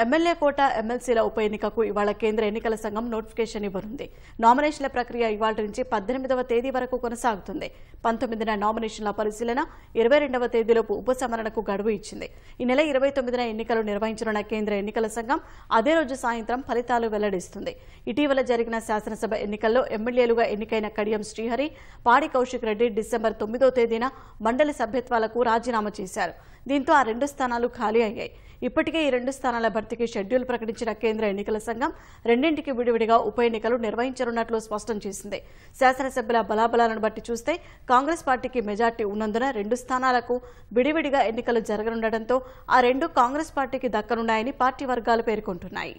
MLA కోట ఎమ్మెల్సీల ఉప ఎన్నికకు ఇవాళ కేంద్ర ఎన్నికల సంఘం నోటిఫికేషన్ ఇవ్వనుంది నామినేషన్ల ప్రక్రియ ఇవాళ నుంచి పద్దెనిమిదవ తేదీ వరకు కొనసాగుతుంది పంతొమ్మిదిన నామినేషన్ల పరిశీలన ఇరవై రెండవ తేదీలోపు ఉపసంహరణకు గడువు ఇచ్చింది ఈ నెల ఇరవై తొమ్మిదిన ఎన్నికలు నిర్వహించనున్న కేంద్ర ఎన్నికల సంఘం అదే రోజు సాయంత్రం ఫలితాలు వెల్లడిస్తుంది ఇటీవల జరిగిన శాసనసభ ఎన్నికల్లో ఎమ్మెల్యేలుగా ఎన్నికైన కడియం శ్రీహరి పాడి కౌశిక్ రెడ్డి డిసెంబర్ తొమ్మిదో తేదీన మండలి సభ్యత్వాలకు రాజీనామా చేశారు దీంతో ఆ రెండు స్థానాలు ఖాళీ అయ్యాయి ఇప్పటికే ఈ రెండు స్థానాల భర్తీకి షెడ్యూల్ ప్రకటించిన కేంద్ర ఎన్నికల సంఘం రెండింటికి విడివిడిగా ఉప ఎన్నికలు నిర్వహించనున్నట్లు స్పష్టం చేసింది శాసనసభ్యుల బలాబలాలను బట్టి చూస్తే కాంగ్రెస్ పార్టీకి మెజార్టీ ఉన్నందున రెండు స్థానాలకు విడివిడిగా ఎన్నికలు జరగనుండటంతో ఆ రెండు కాంగ్రెస్ పార్టీకి దక్కనున్నాయని పార్టీ వర్గాలు పేర్కొంటున్నాయి